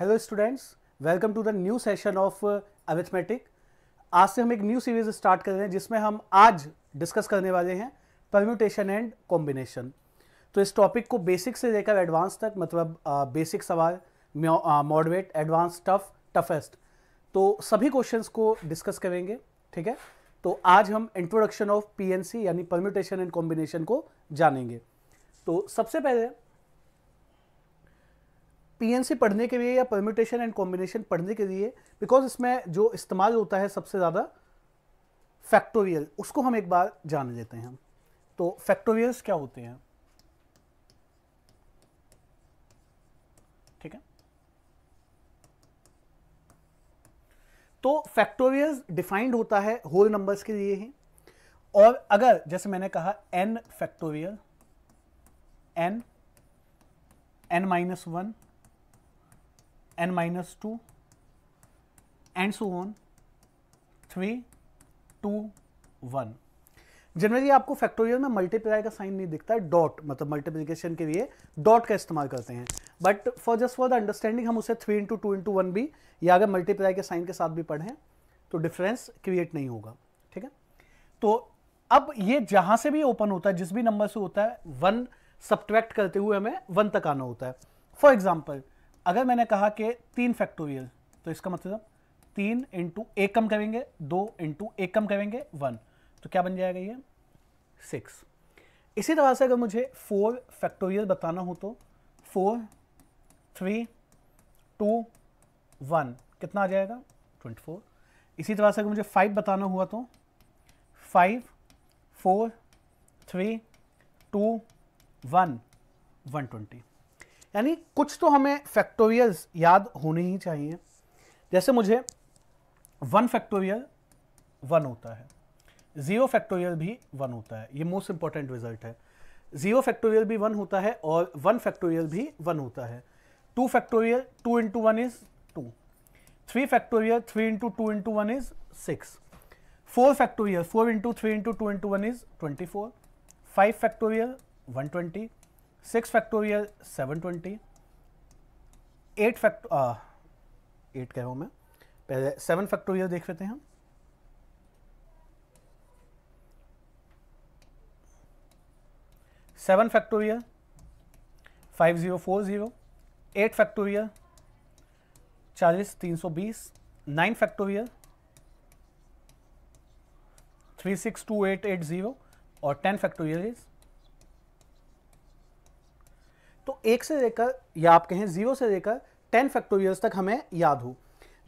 hello students welcome to the new session of arithmetic आज से हम एक न्यू सीरीज स्टार्ट कर रहे हैं जिसमें हम आज डिस्कस करने वाले हैं परम्यूटेशन एंड कॉम्बिनेशन तो इस टॉपिक को बेसिक से लेकर एडवांस तक मतलब बेसिक uh, सवाल मॉडरेट एडवांस टफ टफेस्ट तो सभी क्वेश्चंस को डिस्कस करेंगे ठीक है तो आज हम इंट्रोडक्शन ऑफ पीएनसी यानी परम्यूटेशन एंड कॉम्बिनेशन को जानेंगे तो सबसे पहले पीएनसी पढ़ने के लिए या परम्यूटेशन एंड कॉम्बिनेशन पढ़ने के लिए बिकॉज इसमें जो इस्तेमाल होता है सबसे ज़्यादा फैक्टोरियल उसको हम एक बार जान लेते हैं तो फैक्टोरियल्स क्या होते हैं ठीक है तो फैक्टोरियल्स डिफाइंड होता है होल नंबर्स के लिए ही और अगर जैसे मैंने कहा N factorial N N minus one n minus 2 and so on 3 2 1 generally आपको फैक्टोरियल में मल्टीप्लाई का साइन नहीं दिखता है डॉट मतलब मल्टीप्लीकेशन के लिए डॉट का इस्तेमाल करते हैं but for just for the understanding हम उसे three into two into one भी या अगर मल्टीप्लाई के साइन के साथ भी पढ़ें तो डिफरेंस क्रिएट नहीं होगा ठीक है तो अब ये जहाँ से भी ओपन होता है जिस भी नंबर से होता है वन सब्ट्रैक्ट करते हुए हमें वन तक आना होता है फॉर एग्जाम्पल अगर मैंने कहा कि तीन फैक्टोरियल तो इसका मतलब तीन इंटू एक कम करेंगे दो इंटू एक कम करेंगे वन तो क्या बन जाएगा ये सिक्स इसी तरह से अगर मुझे फोर फैक्टोरियल बताना हो तो फोर थ्री टू वन कितना आ जाएगा ट्वेंटी फोर इसी तरह से अगर मुझे फाइव बताना हुआ तो five four three two one one twenty यानी कुछ तो हमें फैक्टोरियल्स याद होने ही चाहिए जैसे मुझे वन फैक्टोरियल वन होता है ज़ीरो फैक्टोरियल भी वन होता है ये मोस्ट इंपॉर्टेंट रिजल्ट है ज़ीरो फैक्टोरियल भी वन होता है और वन फैक्टोरियल भी वन होता है two factorial two into one is two three factorial three into two into one is six four factorial four into three into two into one is twenty four five factorial one twenty six factorial seven twenty eight fact eight कह रहा हूँ मैं पहले seven factorial देख लेते हैं हम seven factorial five zero four zero eight factorial चालीस तीन सौ बीस nine factorial three six two eight eight zero और टेन फैक्टोरियल इज़ एक से लेकर या आप कहें जीरो से लेकर टेन फैक्टोरियल्स तक हमें याद हो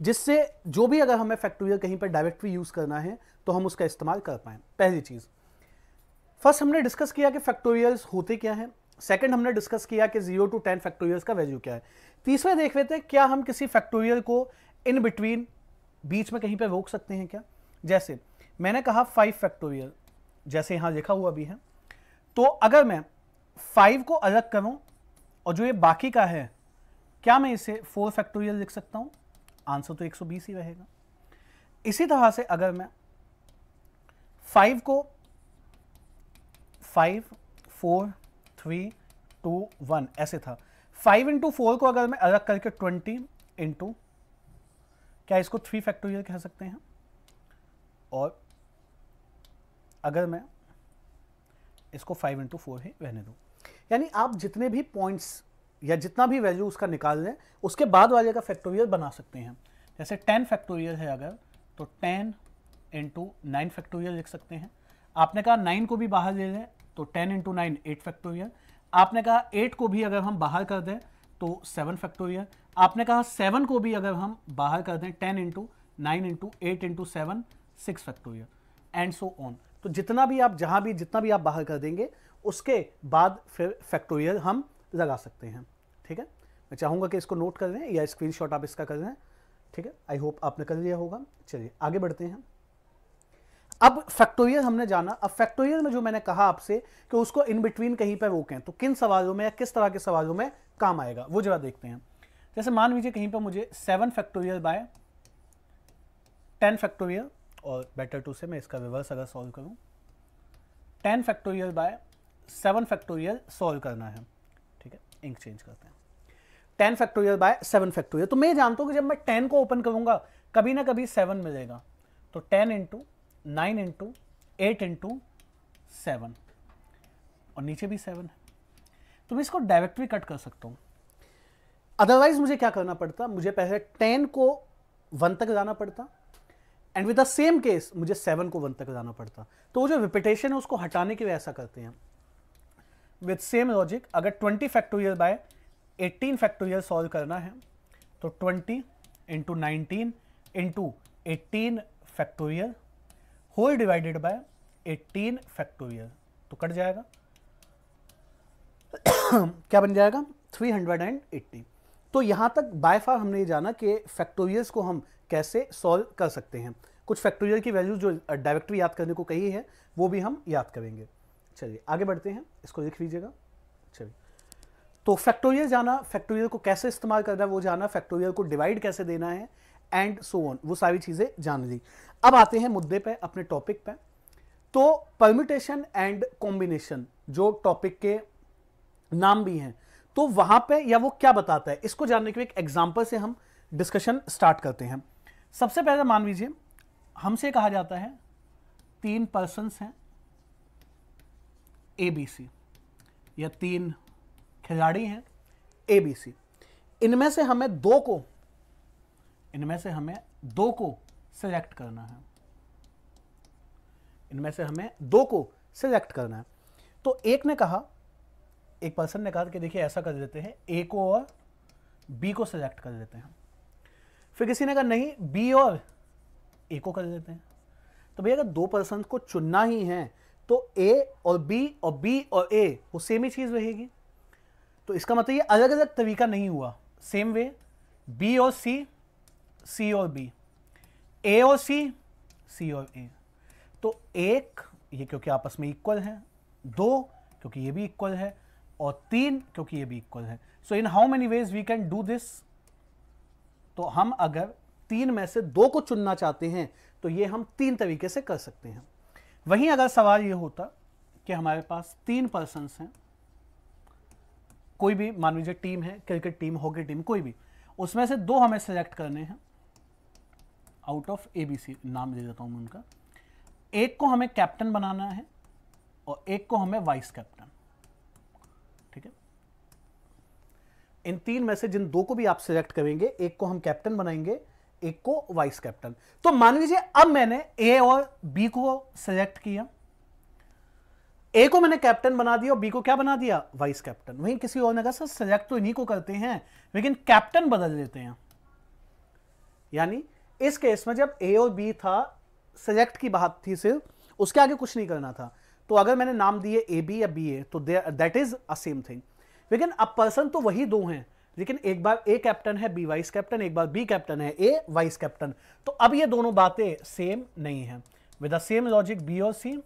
जिससे जो भी अगर हमें फैक्टोरियल कहीं पर डायरेक्टली यूज़ करना है तो हम उसका इस्तेमाल कर पाए पहली चीज़ फर्स्ट हमने डिस्कस किया कि फैक्टोरियल्स होते क्या हैं सेकंड हमने डिस्कस किया कि जीरो टू टेन फैक्टोरियल्स का वैल्यू क्या है तीसरा देख लेते हैं क्या हम किसी फैक्टोरियल को इन बिटवीन बीच में कहीं पर रोक सकते हैं क्या जैसे मैंने कहा फाइव फैक्टोरियल जैसे यहां लिखा हुआ भी है तो अगर मैं फाइव को अलग करूं और जो ये बाकी का है क्या मैं इसे फोर फैक्टोरियल लिख सकता हूँ आंसर तो 120 ही रहेगा इसी तरह से अगर मैं फाइव को five four three two one ऐसे था फाइव इंटू फोर को अगर मैं अलग करके ट्वेंटी इंटू क्या इसको थ्री फैक्टोरियल कह सकते हैं और अगर मैं इसको फाइव इंटू फोर ही रहने दूँ यानी आप जितने भी पॉइंट्स या जितना भी वैल्यू उसका निकाल लें उसके बाद वाले का फैक्टोरियल बना सकते हैं जैसे टेन फैक्टोरियल है अगर तो टेन इंटू नाइन फैक्टोरियल लिख सकते हैं आपने कहा नाइन को भी बाहर ले लें तो ten into nine eight factorial आपने कहा एट को भी अगर हम बाहर कर दें तो सेवन फैक्टोरियल आपने कहा सेवन को भी अगर हम बाहर कर दें ten into nine into eight into seven six factorial and so on तो जितना भी आप जहाँ भी जितना भी आप बाहर कर देंगे उसके बाद फिर फैक्टोरियल हम लगा सकते हैं ठीक है मैं चाहूँगा कि इसको नोट कर दें या शॉट आप इसका कर लें ठीक है आई होप आपने कर लिया होगा चलिए आगे बढ़ते हैं अब फैक्टोरियल हमने जाना अब फैक्टोरियल में जो मैंने कहा आपसे कि उसको इन बिटवीन कहीं पर रोकें तो किन सवालों में या किस तरह के सवालों में काम आएगा वो जरा देखते हैं जैसे मान लीजिए कहीं पर मुझे seven factorial by ten factorial और बेटर टू से मैं इसका रिवर्स अगर सॉल्व करूँ ten factorial by seven factorial solve करना है ठीक है इंक चेंज करते हैं ten factorial by seven factorial तो मैं जानता हूँ कि जब मैं टेन को ओपन करूँगा कभी ना कभी सेवन मिलेगा तो ten into nine into eight into seven और नीचे भी सेवन है तो मैं इसको डायरेक्टली कट कर सकता हूँ अदरवाइज मुझे क्या करना पड़ता मुझे पहले टेन को वन तक जाना पड़ता and with the same case मुझे सेवन को वन तक जाना पड़ता तो वो जो रिपीटेशन है उसको हटाने के लिए ऐसा करते हैं विद सेम लॉजिक अगर twenty factorial by eighteen factorial solve करना है तो twenty into nineteen into eighteen factorial whole divided by eighteen factorial तो कट जाएगा क्या बन जाएगा थ्री हंड्रेड एंड एट्टी तो यहां तक बाय फार हमने ये जाना कि फैक्टोरियल्स को हम कैसे सॉल्व कर सकते हैं कुछ फैक्टोरियल की वैल्यूज जो डायरेक्टली याद करने को कही है वो भी हम याद करेंगे चलिए आगे बढ़ते हैं इसको लिख लीजिएगा चलिए तो फैक्टोरियल जाना फैक्टोरियल को कैसे इस्तेमाल करना है वो जाना फैक्टोरियल को डिवाइड कैसे देना है एंड सो ऑन वो सारी चीज़ें जान ली अब आते हैं मुद्दे पे अपने टॉपिक पे तो परमिटेशन एंड कॉम्बिनेशन जो टॉपिक के नाम भी हैं तो वहाँ पे या वो क्या बताता है इसको जानने के लिए एक एग्जाम्पल से हम डिस्कशन स्टार्ट करते हैं सबसे पहले मान लीजिए हमसे कहा जाता है तीन पर्सन हैं ए बी सी या तीन खिलाड़ी हैं ए बी सी इनमें से हमें दो को इनमें से हमें दो को सिलेक्ट करना है इनमें से हमें दो को सिलेक्ट करना है तो एक ने कहा एक पर्सन ने कहा कि देखिए ऐसा कर देते हैं ए को और बी को सिलेक्ट कर देते हैं फिर किसी ने कहा नहीं बी और ए को कर लेते हैं तो भैया अगर दो पर्सन को चुनना ही है तो ए और बी और बी और ए वो सेम ही चीज़ रहेगी तो इसका मतलब ये अलग अलग तरीका नहीं हुआ सेम वे बी और सी सी और बी ए और सी सी और ए तो एक ये क्योंकि आपस में इक्वल है दो क्योंकि ये भी इक्वल है और तीन क्योंकि ये भी इक्वल है so in how many ways we can do this तो हम अगर तीन में से दो को चुनना चाहते हैं तो ये हम तीन तरीके से कर सकते हैं वहीं अगर सवाल ये होता कि हमारे पास तीन पर्सनस हैं कोई भी मान लीजिए टीम है क्रिकेट टीम हॉकी टीम कोई भी उसमें से दो हमें सेलेक्ट करने हैं out of A B C नाम दे देता हूं मैं उनका एक को हमें कैप्टन बनाना है और एक को हमें वाइस कैप्टन ठीक है इन तीन में से जिन दो को भी आप सिलेक्ट करेंगे एक को हम कैप्टन बनाएंगे एक को वाइस कैप्टन तो मान लीजिए अब मैंने ए और बी को सिलेक्ट किया ए को मैंने कैप्टन बना दिया और बी को क्या बना दिया वाइस कैप्टन वहीं किसी और ने कहा सर सिलेक्ट तो इन्हीं को करते हैं लेकिन कैप्टन बदल देते हैं यानी इस केस में जब ए और बी था सिलेक्ट की बात थी सिर्फ उसके आगे कुछ नहीं करना था तो अगर मैंने नाम दिए ए बी या बी ए तो that is a same thing लेकिन अब पर्सन तो वही दो हैं लेकिन एक बार ए कैप्टन है बी वाइस कैप्टन एक बार बी कैप्टन है ए वाइस कैप्टन तो अब ये दोनों बातें सेम नहीं है with the same logic B और सी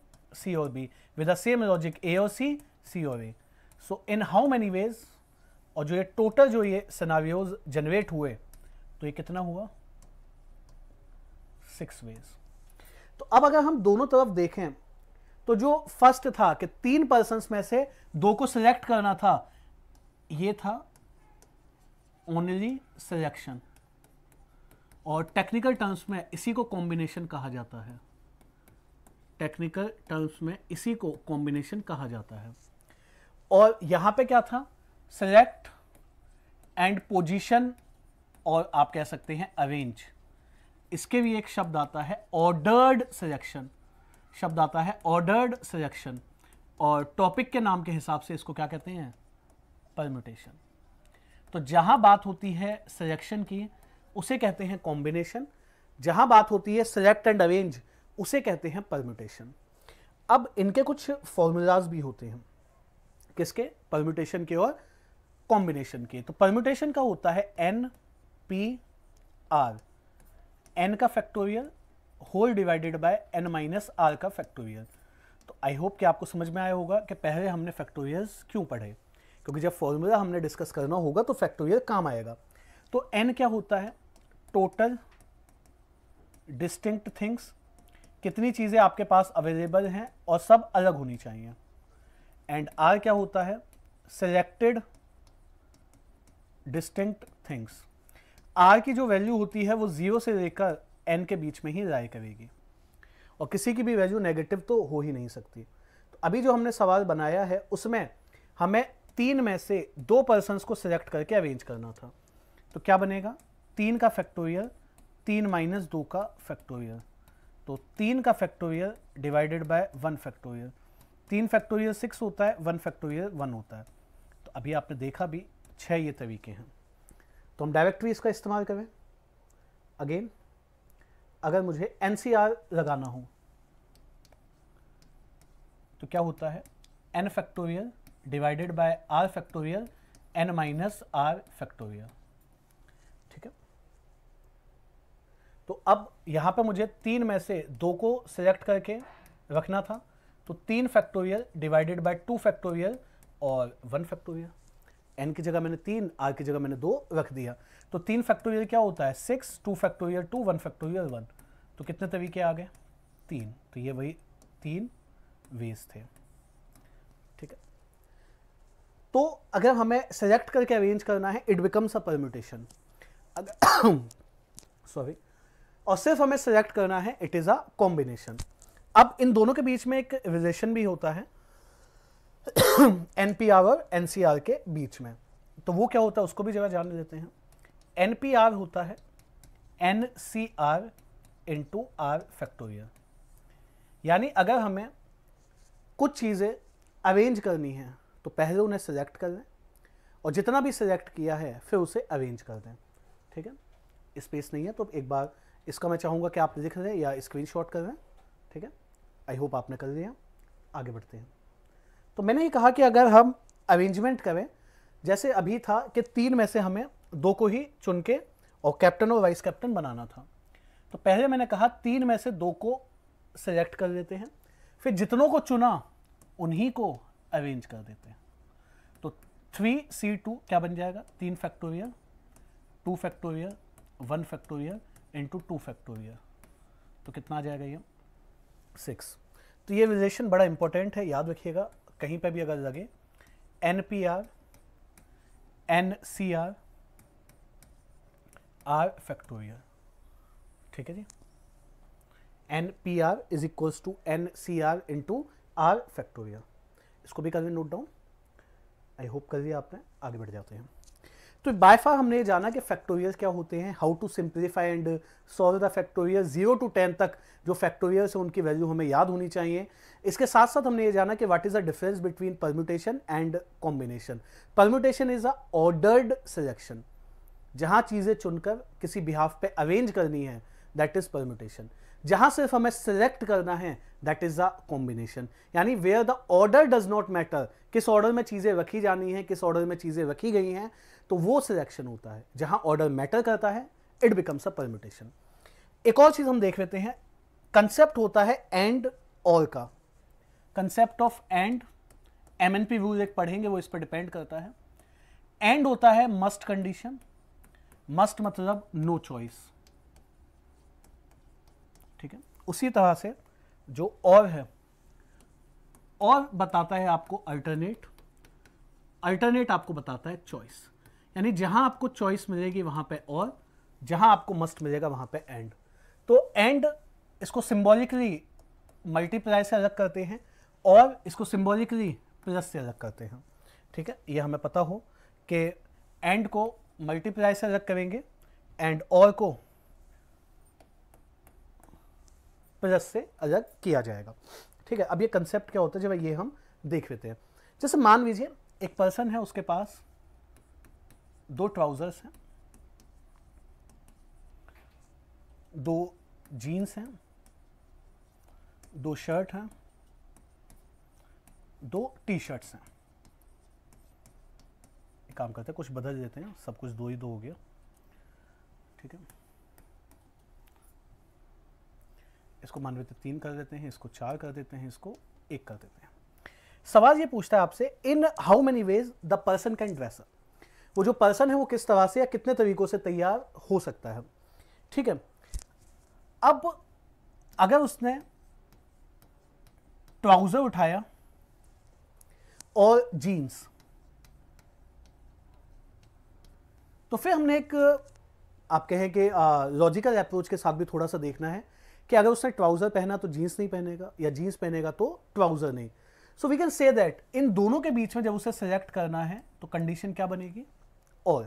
सी और B with the same logic A और सी सी और A so in how many ways और जो ये टोटल जो ये सनावियोज जनरेट हुए तो ये कितना हुआ सिक्स वेज तो अब अगर हम दोनों तरफ देखें तो जो फर्स्ट था कि तीन पर्सन में से दो को सिलेक्ट करना था ये था ओनली सिलेक्शन और टेक्निकल टर्म्स में इसी को कॉम्बिनेशन कहा जाता है टेक्निकल टर्म्स में इसी को कॉम्बिनेशन कहा जाता है और यहां पे क्या था सेलेक्ट एंड पोजीशन और आप कह सकते हैं अरेंज इसके भी एक शब्द आता है ऑर्डर्ड सिलेक्शन शब्द आता है ऑर्डर्ड सिलेक्शन और टॉपिक के नाम के हिसाब से इसको क्या कहते हैं परम्यूटेशन तो जहां बात होती है सिलेक्शन की उसे कहते हैं कॉम्बिनेशन जहां बात होती है सिलेक्ट एंड अरेंज उसे कहते हैं परम्यूटेशन अब इनके कुछ फॉर्मूलाज भी होते हैं किसके परम्यूटेशन के और कॉम्बिनेशन के तो परम्यूटेशन का होता है एन पी आर एन का factorial whole divided by N minus R का फैक्टोरियल तो आई होप कि आपको समझ में आया होगा कि पहले हमने फैक्टोरियल्स क्यों पढ़े क्योंकि जब फॉर्मूला हमने डिस्कस करना होगा तो फैक्टोरियल काम आएगा तो एन क्या होता है टोटल डिस्टिंक्ट थिंग्स कितनी चीज़ें आपके पास अवेलेबल हैं और सब अलग होनी चाहिए एंड आर क्या होता है सेलेक्टेड डिस्टिंक्ट थिंग्स आर की जो वैल्यू होती है वो ज़ीरो से लेकर एन के बीच में ही लाई करेगी और किसी की भी वैल्यू नेगेटिव तो हो ही नहीं सकती तो अभी जो हमने सवाल बनाया है उसमें हमें तीन में से दो पर्सन को सिलेक्ट करके अरेंज करना था तो क्या बनेगा तीन का फैक्टोरियल तीन माइनस दो का फैक्टोरियल तो तीन का factorial divided by one factorial तीन फैक्टोरियल सिक्स होता है वन फैक्टोरियल वन होता है तो अभी आपने देखा भी छह ये तरीके हैं तो हम डायरेक्टरी इसका इस्तेमाल करें अगेन अगर मुझे एन लगाना हो तो क्या होता है N factorial divided by R factorial N minus R factorial ठीक है तो अब यहां पे मुझे तीन में से दो को सिलेक्ट करके रखना था तो तीन factorial divided by two factorial और वन फैक्टोरियल एन की जगह मैंने तीन आर की जगह मैंने दो रख दिया तो तीन फैक्टोरियल क्या होता है six two factorial two one factorial one तो कितने तरीके आ गए तीन तो ये वही तीन वेज थे तो अगर हमें सेलेक्ट करके अरेंज करना है it becomes a permutation sorry और सिर्फ हमें सेलेक्ट करना है इट इज़ अ कॉम्बिनेशन अब इन दोनों के बीच में एक रिलेशन भी होता है एन पी आर और एन सी आर के बीच में तो वो क्या होता है उसको भी जरा जान लेते हैं एन पी आर होता है N C R into R factorial यानी अगर हमें कुछ चीज़ें अरेंज करनी है तो पहले उन्हें सेलेक्ट कर लें और जितना भी सेलेक्ट किया है फिर उसे अरेंज कर दें ठीक है स्पेस नहीं है तो एक बार इसका मैं चाहूँगा कि आप लिख लें या स्क्रीन कर लें ठीक है आई होप आपने कर लिया आगे बढ़ते हैं तो मैंने ये कहा कि अगर हम अरेंजमेंट करें जैसे अभी था कि तीन में से हमें दो को ही चुन के और कैप्टन और वाइस कैप्टन बनाना था तो पहले मैंने कहा तीन में से दो को सेलेक्ट कर लेते हैं फिर जितनों को चुना उन्हीं को अरेंज कर देते हैं तो थ्री सी टू क्या बन जाएगा तीन factorial two factorial one factorial into two factorial तो कितना आ जाएगा ये सिक्स तो ये रिलेशन बड़ा इंपॉर्टेंट है याद रखिएगा कहीं पर भी अगर लगे N P R N C R R factorial ठीक है जी N P R is equals to N C R into R factorial इसको भी कर नोट डाउन आई होप कर लिया आपने आगे बढ़ जाते हैं तो बाय फार हमने जाना कि फैक्टोरियल क्या होते हैं how to simplify and solve the factorial zero to ten तक जो फैक्टोरियल है उनकी वैल्यू हमें याद होनी चाहिए इसके साथ साथ हमने ये जाना कि what is the difference between permutation and combination permutation is a ordered selection जहां चीज़ें चुनकर किसी बिहाफ पे अरेंज करनी है दैट इज़ परम्यूटेशन जहां सिर्फ हमें सिलेक्ट करना है दैट इज द कॉम्बिनेशन यानी where the order does not matter किस ऑर्डर में चीज़ें रखी जानी है किस ऑर्डर में चीज़ें रखी गई हैं तो वो सिलेक्शन होता है जहां ऑर्डर मैटर करता है इट बिकम्स अ परम्यूटेशन एक और चीज़ हम देख लेते हैं कंसेप्ट होता है एंड ऑल का concept of and M N P rule एक पढ़ेंगे वो इस पर डिपेंड करता है एंड होता है मस्ट कंडीशन मस्ट मतलब नो चॉइस ठीक है उसी तरह से जो और है और बताता है आपको अल्टरनेट अल्टरनेट आपको बताता है चॉइस यानी जहां आपको चॉइस मिलेगी वहां पे और जहां आपको मस्ट मिलेगा वहां पे एंड तो एंड इसको सिंबॉलिकली मल्टीप्लाई से अलग करते हैं और इसको सिंबॉलिकली प्लस से अलग करते हैं ठीक है ये हमें पता हो कि एंड को मल्टीप्लाई से अलग करेंगे एंड और को प्लस से अलग किया जाएगा ठीक है अब ये कंसेप्ट क्या होता है जब ये हम देख लेते हैं जैसे मान लीजिए एक पर्सन है उसके पास दो ट्राउजर्स हैं दो जीन्स हैं दो शर्ट हैं दो टी शर्ट्स हैं एक काम करते हैं कुछ बदल देते हैं सब कुछ दो ही दो हो गया ठीक है इसको मान लेते तीन कर देते हैं इसको चार कर देते हैं इसको एक कर देते हैं सवाल ये पूछता है आपसे in how many ways the person can dress up वो जो पर्सन है वो किस तरह से या कितने तरीकों से तैयार हो सकता है ठीक है अब अगर उसने ट्राउजर उठाया और जीन्स तो फिर हमने एक आप कहें कि लॉजिकल अप्रोच के साथ भी थोड़ा सा देखना है कि अगर उसने ट्राउजर पहना तो जीन्स नहीं पहनेगा या जीन्स पहनेगा तो ट्राउजर नहीं so we can say that इन दोनों के बीच में जब उसे सेलेक्ट करना है तो कंडीशन क्या बनेगी और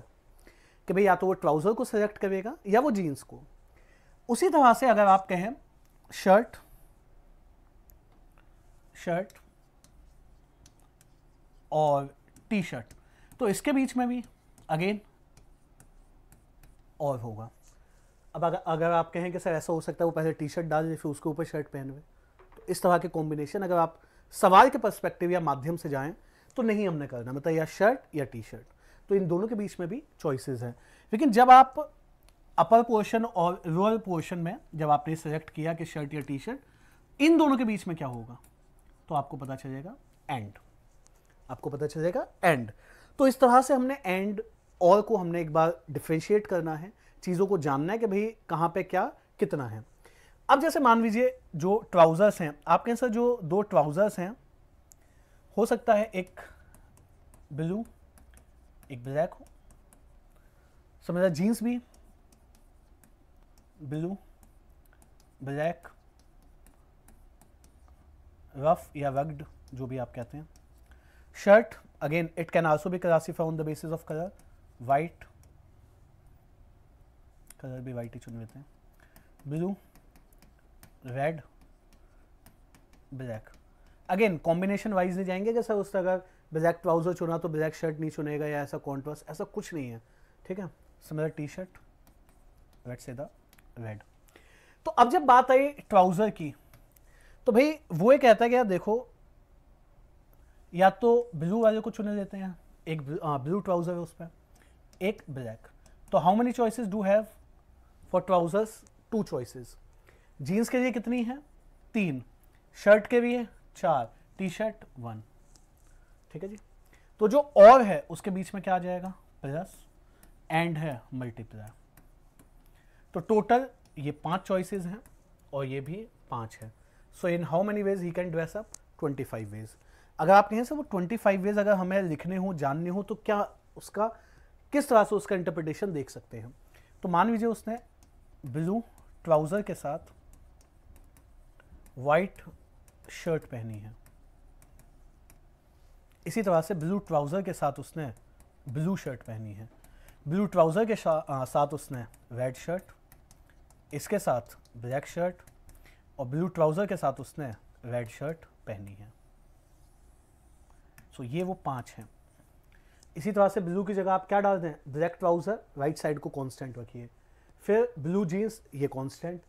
कि भाई या तो वो ट्राउजर को सेलेक्ट करेगा या वो जीन्स को उसी तरह से अगर आप कहें शर्ट शर्ट और टी शर्ट तो इसके बीच में भी अगेन और होगा अब अगर अगर आप कहें कि सर ऐसा हो सकता है वो पहले टी शर्ट डाल दे फिर उसके ऊपर शर्ट पहन हुए तो इस तरह के कॉम्बिनेशन अगर आप सवाल के परस्पेक्टिव या माध्यम से जाएँ तो नहीं हमने करना मतलब या शर्ट या टी शर्ट तो इन दोनों के बीच में भी चॉइसेस हैं लेकिन जब आप अपर पोर्शन और लोअर पोर्शन में जब आपने सेलेक्ट किया कि शर्ट या टी शर्ट इन दोनों के बीच में क्या होगा तो आपको पता चलेगा एंड आपको पता चलेगा एंड तो इस तरह से हमने एंड और को हमने एक बार डिफ्रेंशिएट करना है चीज़ों को जानना है कि भाई कहाँ पे क्या कितना है अब जैसे मान लीजिए जो ट्राउज़र्स हैं आपके सर जो दो ट्राउज़र्स हैं हो सकता है एक ब्लू एक ब्लैक हो समझा जीन्स भी ब्लू ब्लैक रफ या वग्ड जो भी आप कहते हैं shirt again it can also be classify on the basis of colour white colour भी वाइट ही चुन लेते हैं blue red black again combination wise नहीं जाएंगे जैसा उस अगर ब्लैक ट्राउज़र चुना तो ब्लैक शर्ट नहीं चुनेगा या ऐसा कॉन्ट्रास ऐसा कुछ नहीं है ठीक है समझा टी शर्ट रेड से द रेड तो अब जब बात आई ट्राउज़र की तो भाई वो ये कहता है कि यार देखो या तो ब्लू वाले को चुने लेते हैं एक ब्लू ट्राउज़र हाँ, है उस पर एक ब्लैक तो how many choices do have for trousers two choices jeans के लिए कितनी है तीन शर्ट के लिए चार टी शर्ट वन ठीक है जी तो जो और है उसके बीच में क्या आ जाएगा प्लस एंड है मल्टीप्लायर तो टोटल ये पांच चॉइसेस हैं और ये भी पांच है so in how many ways he can dress up 25 ways अगर आप कहें सर वो 25 वेज अगर हमें लिखने हो जानने हो तो क्या उसका किस तरह से उसका इंटरप्रिटेशन देख सकते हैं तो मान लीजिए उसने ब्लू ट्राउज़र के साथ वाइट शर्ट पहनी है इसी तरह से ब्लू ट्राउज़र के साथ उसने ब्लू शर्ट पहनी है ब्लू ट्राउज़र के आ, साथ उसने रेड शर्ट इसके साथ ब्लैक शर्ट और ब्लू ट्राउज़र के साथ उसने रेड शर्ट पहनी है सो so, ये वो पांच हैं इसी तरह से ब्लू की जगह आप क्या डाल दें ब्लैक ट्राउज़र राइट साइड को कांस्टेंट रखिए फिर ब्लू जीन्स ये constant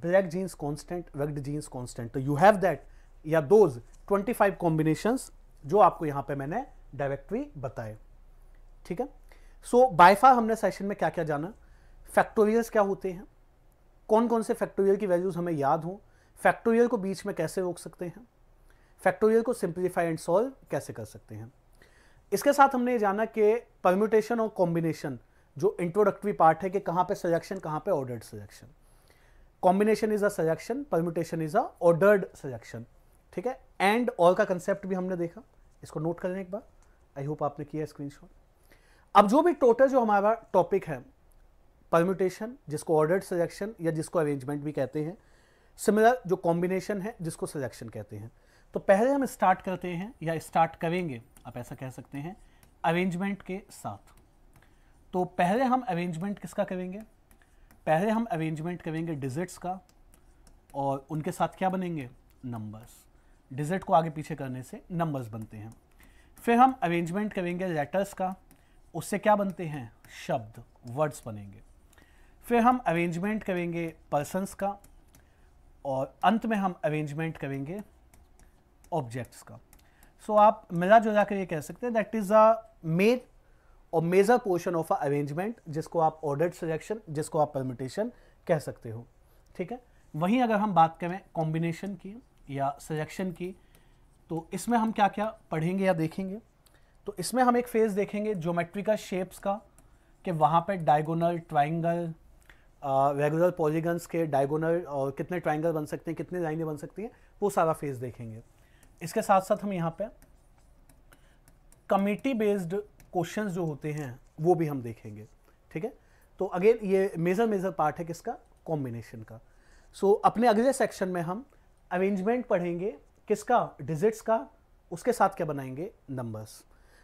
black jeans constant red jeans constant तो यू हैव दैट या दोज 25 कॉम्बिनेशन जो आपको यहाँ पे मैंने डायरेक्टरी बताए ठीक है सो so, बायफा हमने सेशन में क्या क्या जाना फैक्टोरियल्स क्या होते हैं कौन कौन से फैक्टोरियल की वैल्यूज़ हमें याद हों फैक्टोरियल को बीच में कैसे रोक सकते हैं फैक्टोरियल को सिंप्लीफाई एंड सॉल्व कैसे कर सकते हैं इसके साथ हमने ये जाना कि परम्यूटेशन और कॉम्बिनेशन जो इंट्रोडक्टरी पार्ट है कि कहाँ पे सजेक्शन कहाँ पे ordered selection combination is a selection permutation is a ordered selection ठीक है एंड ऑल का कंसेप्ट भी हमने देखा इसको नोट कर लें एक बार आई होप आपने किया शॉट अब जो भी टोटल जो हमारा टॉपिक है परम्यूटेशन जिसको ऑर्डर्ड सजेक्शन या जिसको अरेंजमेंट भी कहते हैं सिमिलर जो कॉम्बिनेशन है जिसको सजेक्शन कहते हैं तो पहले हम स्टार्ट करते हैं या स्टार्ट करेंगे आप ऐसा कह सकते हैं अरेंजमेंट के साथ तो पहले हम अरेंजमेंट किसका करेंगे पहले हम अरेंजमेंट करेंगे डिजिट्स का और उनके साथ क्या बनेंगे नंबर्स डिजिट को आगे पीछे करने से नंबर्स बनते हैं फिर हम अरेंजमेंट करेंगे लेटर्स का उससे क्या बनते हैं शब्द वर्ड्स बनेंगे फिर हम अरेंजमेंट करेंगे पर्सनस का और अंत में हम अरेंजमेंट करेंगे ऑब्जेक्ट्स का सो so, आप मिला जुला कर ये कह सकते हैं दैट इज़ अ मेन और मेजर पोर्शन ऑफ अरेंजमेंट जिसको आप ऑर्डर सिलेक्शन जिसको आप परमिटेशन कह सकते हो ठीक है वहीं अगर हम बात करें कॉम्बिनेशन की या सिलेक्शन की तो इसमें हम क्या क्या पढ़ेंगे या देखेंगे तो इसमें हम एक फेज़ देखेंगे ज्योमेट्री का शेप्स का कि वहाँ पर डायगोनल ट्राइंगल रेगुलर पॉलीगन्स के डायगोनल और कितने ट्राइंगल बन सकते हैं कितने लाइनें बन सकती हैं वो सारा फेज़ देखेंगे इसके साथ साथ हम यहाँ पे कमेटी बेस्ड क्वेश्चन जो होते हैं वो भी हम देखेंगे ठीक है तो अगेन ये मेजर मेजर पार्ट है किसका कॉम्बिनेशन का सो so, अपने अगले सेक्शन में हम अरेंजमेंट पढ़ेंगे किसका डिजिट्स का उसके साथ क्या बनाएंगे नंबर्स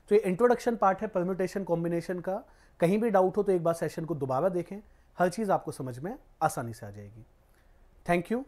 तो ये इंट्रोडक्शन पार्ट है परम्यूटेशन कॉम्बिनेशन का कहीं भी डाउट हो तो एक बार सेशन को दोबारा देखें हर चीज़ आपको समझ में आसानी से आ जाएगी थैंक यू